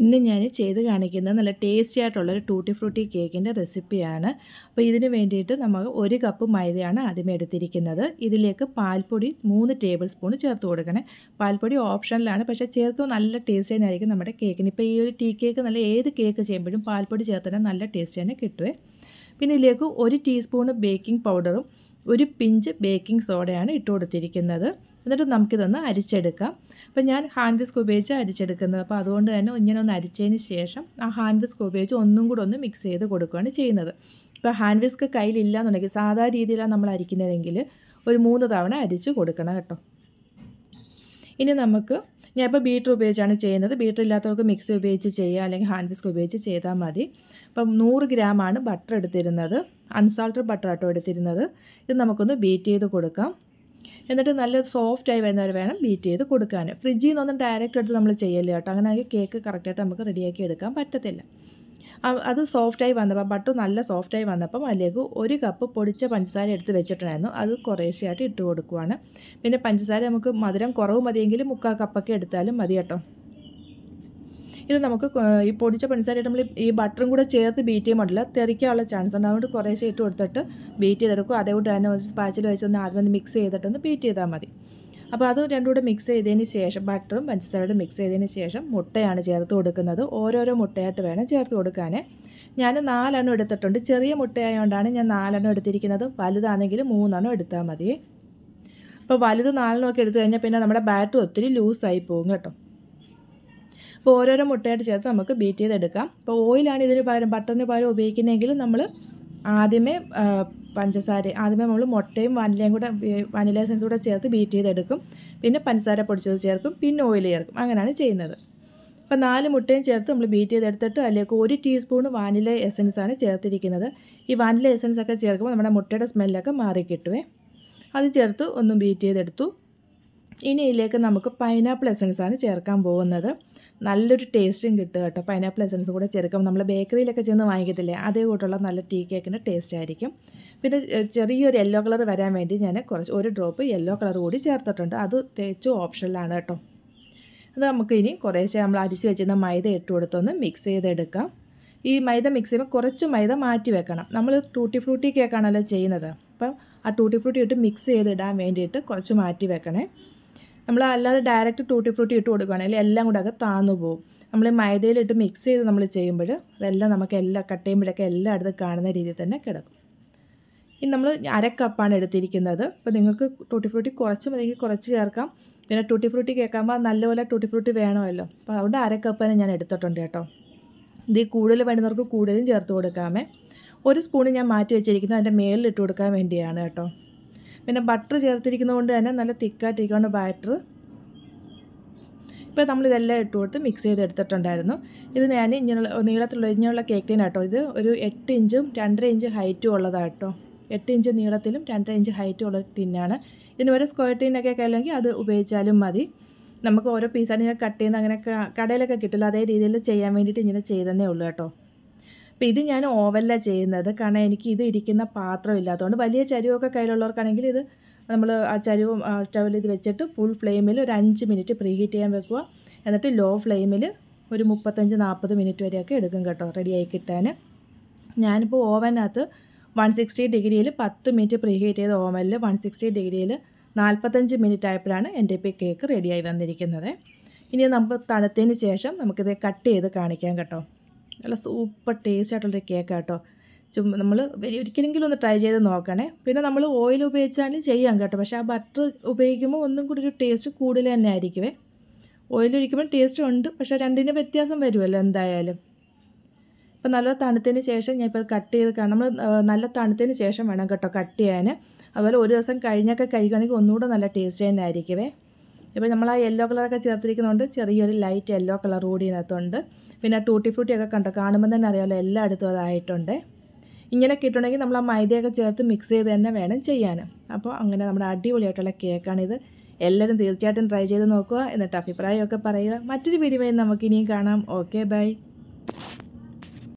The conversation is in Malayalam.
ഇന്ന് ഞാൻ ചെയ്ത് കാണിക്കുന്നത് നല്ല ടേസ്റ്റി ആയിട്ടുള്ള ഒരു ടൂട്ടി ഫ്രൂട്ടി കേക്കിൻ്റെ റെസിപ്പിയാണ് അപ്പോൾ ഇതിന് വേണ്ടിയിട്ട് നമ്മൾ ഒരു കപ്പ് മൈദയാണ് ആദ്യമേ എടുത്തിരിക്കുന്നത് ഇതിലേക്ക് പാൽപ്പൊടി മൂന്ന് ടേബിൾ സ്പൂൺ ചേർത്ത് കൊടുക്കണേ പാൽപ്പൊടി ഓപ്ഷനിലാണ് പക്ഷേ ചേർത്ത് നല്ല ടേസ്റ്റ് തന്നെയായിരിക്കും നമ്മുടെ കേക്കിന് ഇപ്പോൾ ഈ ഒരു ടീ കേക്ക് നല്ല ഏത് കേക്ക് ചെയ്യുമ്പോഴും പാൽപ്പൊടി ചേർത്തിട്ട് നല്ല ടേസ്റ്റ് തന്നെ കിട്ടുമേ പിന്നെ ഇതിലേക്ക് ഒരു ടീസ്പൂണ് ബേക്കിംഗ് പൗഡറും ഒരു പിഞ്ച് ബേക്കിംഗ് സോഡയാണ് ഇട്ട് കൊടുത്തിരിക്കുന്നത് എന്നിട്ട് നമുക്കിതൊന്ന് അരിച്ചെടുക്കാം അപ്പോൾ ഞാൻ ഹാൻഡ് വിസ്ക് ഉപയോഗിച്ച് അരിച്ചെടുക്കുന്നത് അപ്പോൾ അതുകൊണ്ട് തന്നെ ഇങ്ങനെ ഒന്ന് അരിച്ചതിന് ശേഷം ആ ഹാൻഡ് വിസ്ക് ഉപയോഗിച്ച് ഒന്നും കൂടെ ഒന്ന് മിക്സ് ചെയ്ത് കൊടുക്കുകയാണ് ചെയ്യുന്നത് ഇപ്പോൾ ഹാൻഡ് വിസ്ക് കയ്യിലില്ല എന്നുണ്ടെങ്കിൽ സാധാ രീതിയിലാണ് നമ്മൾ അരിക്കുന്നതെങ്കിൽ ഒരു മൂന്ന് തവണ അരിച്ച് കൊടുക്കണം കേട്ടോ ഇനി നമുക്ക് ഞാൻ ഇപ്പോൾ ബീറ്റർ ഉപയോഗിച്ചാണ് ചെയ്യുന്നത് ബീറ്റർ ഇല്ലാത്തവർക്ക് മിക്സി ഉപയോഗിച്ച് ചെയ്യുക അല്ലെങ്കിൽ ഹാൻഡ് വിസ്ക് ഉപയോഗിച്ച് ചെയ്താൽ മതി അപ്പം നൂറ് ഗ്രാമാണ് ബട്ടർ എടുത്തിരുന്നത് അൺസാൾട്ടഡ് ബട്ടർ ആട്ടോ എടുത്തിരുന്നത് ഇത് നമുക്കൊന്ന് ബീറ്റ് ചെയ്ത് കൊടുക്കാം എന്നിട്ട് നല്ല സോഫ്റ്റായി വരുന്നവർ വേണം ബീറ്റ് ചെയ്ത് കൊടുക്കാൻ ഫ്രിഡ്ജിൽ നിന്നൊന്നും ഡയറക്റ്റ് എടുത്ത് നമ്മൾ ചെയ്യല്ലേ കേട്ടോ അങ്ങനെ ആണെങ്കിൽ കേക്ക് കറക്റ്റായിട്ട് നമുക്ക് റെഡിയാക്കി എടുക്കാൻ പറ്റത്തില്ല അത് സോഫ്റ്റായി വന്നപ്പോൾ ബട്ടർ നല്ല സോഫ്റ്റായി വന്നപ്പം അതിലേക്ക് ഒരു കപ്പ് പൊടിച്ച പഞ്ചസാര എടുത്ത് വെച്ചിട്ടുണ്ടായിരുന്നു അത് കുറേശ്ശെയായിട്ട് ഇട്ട് കൊടുക്കുവാണ് പിന്നെ പഞ്ചസാര നമുക്ക് മധുരം കുറവ് മതിയെങ്കിൽ മുക്കാൽ കപ്പൊക്കെ എടുത്താലും മതി കേട്ടോ ഇത് നമുക്ക് ഈ പൊടിച്ച പഞ്ചസാരയായിട്ട് നമ്മൾ ഈ ബട്ടറും കൂടെ ചേർത്ത് ബീറ്റ് ചെയ്യാൻ പാടില്ല തെറിക്കാനുള്ള ചാൻസ് ഉണ്ട് അതുകൊണ്ട് കുറേ ഇട്ട് കൊടുത്തിട്ട് ബീറ്റ് ചെയ്തെടുക്കും അതേകൊണ്ട് തന്നെ ഒരു സ്പാച്ചിൽ വെച്ച് ഒന്ന് ആദ്യം ഒന്ന് മിക്സ് ചെയ്തിട്ടൊന്ന് ബീറ്റ് ചെയ്താൽ മതി അപ്പോൾ അത് രണ്ടും കൂടെ മിക്സ് ചെയ്തതിന് ശേഷം ബട്ടറും പഞ്ചസാരയും മിക്സ് ചെയ്തതിന് ശേഷം മുട്ടയാണ് ചേർത്ത് കൊടുക്കുന്നത് ഓരോരോ മുട്ടയായിട്ട് വേണം ചേർത്ത് കൊടുക്കാൻ ഞാൻ നാലെണ്ണം എടുത്തിട്ടുണ്ട് ചെറിയ മുട്ടയായതുകൊണ്ടാണ് ഞാൻ നാലെണ്ണം എടുത്തിരിക്കുന്നത് വലുതാണെങ്കിൽ മൂന്നെണ്ണം എടുത്താൽ മതി അപ്പോൾ വലുത് നാലെണ്ണമൊക്കെ എടുത്തു കഴിഞ്ഞാൽ പിന്നെ നമ്മുടെ ബാറ്റർ ഒത്തിരി ലൂസായി പോകും കേട്ടോ അപ്പോൾ ഓരോരോ മുട്ടയായിട്ട് ചേർത്ത് നമുക്ക് ബീറ്റ് ചെയ്തെടുക്കാം അപ്പോൾ ഓയിലാണ് ഇതിന് പകരം ബട്ടറിന് പകരം ഉപയോഗിക്കുന്നതെങ്കിൽ നമ്മൾ ആദ്യമേ പഞ്ചസാര ആദ്യമേ നമ്മൾ മുട്ടയും വനിലയും കൂടെ വനില എസൻസ് കൂടെ ചേർത്ത് ബീറ്റ് ചെയ്തെടുക്കും പിന്നെ പഞ്ചസാര പൊടിച്ചത് ചേർക്കും പിന്നെ ഓയിൽ ചേർക്കും അങ്ങനെയാണ് ചെയ്യുന്നത് അപ്പോൾ നാല് മുട്ടയും ചേർത്ത് നമ്മൾ ബീറ്റ് ചെയ്തെടുത്തിട്ട് അതിലേക്ക് ഒരു ടീസ്പൂൺ വാനില എസൻസാണ് ചേർത്തിരിക്കുന്നത് ഈ വാനില എസൻസ് ഒക്കെ ചേർക്കുമ്പോൾ നമ്മുടെ മുട്ടയുടെ സ്മെല്ലൊക്കെ മാറിക്കിട്ടുവേ അത് ചേർത്ത് ഒന്ന് ബീറ്റ് ചെയ്തെടുത്തു ഇനി ഇതിലേക്ക് നമുക്ക് പൈനാപ്പിൾ എസൻസാണ് ചേർക്കാൻ പോകുന്നത് നല്ലൊരു ടേസ്റ്റും കിട്ടും കേട്ടോ പൈനാപ്പിൾ എസൻസ് കൂടെ ചേർക്കും നമ്മൾ ബേക്കറിയിലൊക്കെ ചെന്ന് വാങ്ങിക്കത്തില്ലേ അതേ കൂട്ടുള്ള നല്ല ടീ കേക്കിൻ്റെ ടേസ്റ്റ് ആയിരിക്കും പിന്നെ ചെറിയൊരു യെല്ലോ കളർ വരാൻ വേണ്ടി ഞാൻ കുറച്ച് ഒരു ഡ്രോപ്പ് യെല്ലോ കളർ കൂടി ചേർത്തിട്ടുണ്ട് അത് തേച്ചും ഓപ്ഷനിലാണ് കേട്ടോ അത് നമുക്ക് ഇനി കുറേശ്ശെ നമ്മൾ അരിച്ച് വെച്ചിരുന്ന മൈദ ഇട്ട് കൊടുത്തൊന്ന് മിക്സ് ചെയ്തെടുക്കാം ഈ മൈദ മിക്സ് ചെയ്യുമ്പോൾ കുറച്ച് മൈദ മാറ്റി വെക്കണം നമ്മൾ ടൂട്ടി ഫ്രൂട്ടി കേക്കാണല്ലോ ചെയ്യുന്നത് അപ്പം ആ ടൂട്ടി ഫ്രൂട്ടി ഇട്ട് മിക്സ് ചെയ്തിടാൻ വേണ്ടിയിട്ട് കുറച്ച് മാറ്റി വെക്കണേ നമ്മൾ അല്ലാതെ ഡയറക്റ്റ് ടൂട്ടി ഫ്രൂട്ടി ഇട്ട് കൊടുക്കുകയാണെങ്കിൽ എല്ലാം കൂടെ അത് താന്നു പോകും നമ്മൾ മൈദയിലിട്ട് മിക്സ് ചെയ്ത് നമ്മൾ ചെയ്യുമ്പോൾ അതെല്ലാം നമുക്ക് എല്ലാം കട്ട് ചെയ്യുമ്പോഴൊക്കെ അടുത്ത് കാണുന്ന രീതിയിൽ തന്നെ കിടക്കും ഇനി നമ്മൾ അര എടുത്തിരിക്കുന്നത് അപ്പോൾ നിങ്ങൾക്ക് ടൂട്ടി ഫ്രൂട്ടി കുറച്ച് മതി കുറച്ച് ചേർക്കാം പിന്നെ ടൂട്ടി ഫ്രൂട്ടി കേൾക്കുമ്പോൾ നല്ലപോലെ ടൂട്ടി ഫ്രൂട്ടി വേണമല്ലോ അപ്പോൾ അതുകൊണ്ട് അര കപ്പാണ് ഞാൻ എടുത്തിട്ടുണ്ട് കേട്ടോ ഇത് കൂടുതൽ വേണ്ടുന്നവർക്ക് കൂടുതലും ചേർത്ത് കൊടുക്കാമേ ഒരു സ്പൂണ് ഞാൻ മാറ്റി വെച്ചിരിക്കുന്നത് അതിൻ്റെ മേളിലിട്ട് ഇട്ട് കൊടുക്കാൻ വേണ്ടിയാണ് കേട്ടോ പിന്നെ ബട്ടർ ചേർത്തിരിക്കുന്നത് കൊണ്ട് തന്നെ നല്ല തിക്കായിട്ടിരിക്കുകയാണ് ബാറ്റർ ഇപ്പോൾ നമ്മളിതെല്ലാം ഇട്ട് കൊടുത്ത് മിക്സ് എടുത്തിട്ടുണ്ടായിരുന്നു ഇത് ഞാൻ ഇങ്ങനെയുള്ള നീളത്തിലുള്ള ഇങ്ങനെയുള്ള കേക്കിന് കേട്ടോ ഇത് ഒരു എട്ട് ഇഞ്ചും രണ്ടര ഇഞ്ച് ഹൈറ്റും ഉള്ളതാട്ടോ എട്ട് ഇഞ്ച് നീളത്തിലും രണ്ടര ഇഞ്ച് ഹൈറ്റും ഉള്ള ടിന്നാണ് ഇതിന് ഓരോ സ്ക്വയർ ടിന്നൊക്കെ കഴിഞ്ഞെങ്കിൽ അത് ഉപയോഗിച്ചാലും മതി നമുക്ക് ഓരോ പീസാണ് ഇങ്ങനെ കട്ട് ചെയ്യുന്ന അങ്ങനെ കടയിലൊക്കെ കിട്ടില്ല അതേ രീതിയിൽ ചെയ്യാൻ വേണ്ടിയിട്ട് ഇങ്ങനെ ചെയ്തതന്നേ ഉള്ളൂ കേട്ടോ അപ്പോൾ ഇത് ഞാൻ ഓവല്ല ചെയ്യുന്നത് കാരണം എനിക്ക് ഇത് ഇരിക്കുന്ന പാത്രം ഇല്ലാത്തതുകൊണ്ട് വലിയ ചരുവൊക്കെ കയ്യിലുള്ളവർക്കാണെങ്കിൽ ഇത് നമ്മൾ ആ ചരുവും സ്റ്റൗവിൽ ഇത് വെച്ചിട്ട് ഫുൾ ഫ്ലെയിമിൽ ഒരു അഞ്ച് മിനിറ്റ് പ്രീ ഹീറ്റ് ചെയ്യാൻ വെക്കുക എന്നിട്ട് ലോ ഫ്ലെയിമിൽ ഒരു മുപ്പത്തഞ്ച് നാൽപ്പത് മിനിറ്റ് വരെയൊക്കെ എടുക്കും കേട്ടോ റെഡിയായി കിട്ടാൻ ഞാനിപ്പോൾ ഓവനകത്ത് വൺ സിക്സ്റ്റി ഡിഗ്രിയിൽ പത്ത് മിനിറ്റ് പ്രീ ഹീറ്റ് ചെയ്ത ഓവനിൽ വൺ സിക്സ്റ്റി ഡിഗ്രിയിൽ നാൽപ്പത്തഞ്ച് മിനിറ്റ് ആയപ്പോഴാണ് എൻ്റെ ഇപ്പോൾ കേക്ക് റെഡിയായി വന്നിരിക്കുന്നത് ഇനി നമുക്ക് തണുത്തതിന് ശേഷം നമുക്കിത് കട്ട് ചെയ്ത് കാണിക്കാം കേട്ടോ നല്ല സൂപ്പർ ടേസ്റ്റ് ആയിട്ടുള്ളൊരു കേക്ക് കേട്ടോ ചുമ്മാ നമ്മൾ ഒരിക്കലെങ്കിലും ഒന്ന് ട്രൈ ചെയ്ത് നോക്കണേ പിന്നെ നമ്മൾ ഓയിൽ ഉപയോഗിച്ചാലും ചെയ്യാം കേട്ടോ പക്ഷേ ആ ബട്ടർ ഉപയോഗിക്കുമ്പോൾ ഒന്നും കൂടി ഒരു ടേസ്റ്റ് കൂടുതൽ തന്നെ ആയിരിക്കുമേ ഓയിൽ ഒഴിക്കുമ്പോൾ ടേസ്റ്റ് ഉണ്ട് പക്ഷേ രണ്ടിന് വ്യത്യാസം വരുമല്ലോ എന്തായാലും അപ്പോൾ നല്ല തണുത്തതിന് ശേഷം ഞാൻ ഇപ്പോൾ കട്ട് ചെയ്ത് നമ്മൾ നല്ല തണുത്തതിന് ശേഷം വേണം കേട്ടോ കട്ട് ചെയ്യാൻ അതുപോലെ ഒരു ദിവസം കഴിഞ്ഞൊക്കെ കഴിക്കുകയാണെങ്കിൽ ഒന്നുകൂടെ നല്ല ടേസ്റ്റ് തന്നെ ആയിരിക്കുമേ ഇപ്പോൾ നമ്മൾ ആ യെല്ലോ കളറൊക്കെ ചേർത്തിരിക്കുന്നതുകൊണ്ട് ചെറിയൊരു ലൈറ്റ് യെല്ലോ കളർ കൂടി ഇതിനകത്തുണ്ട് പിന്നെ ടൂട്ടി ഫ്രൂട്ടിയൊക്കെ കണ്ടോ കാണുമ്പോൾ തന്നെ അറിയാമല്ലോ എല്ലായിടത്തും അതായിട്ടുണ്ട് ഇങ്ങനെ കിട്ടണമെങ്കിൽ നമ്മൾ ആ മൈദയൊക്കെ ചേർത്ത് മിക്സ് ചെയ്ത് തന്നെ വേണം ചെയ്യാൻ അപ്പോൾ അങ്ങനെ നമ്മുടെ അടിപൊളിയായിട്ടുള്ള കേക്കാണിത് എല്ലാവരും തീർച്ചയായിട്ടും ട്രൈ ചെയ്ത് നോക്കുക എന്നിട്ട് അഭിപ്രായമൊക്കെ പറയുക മറ്റൊരു വീഡിയോയിൽ നമുക്ക് കാണാം ഓക്കെ ബൈ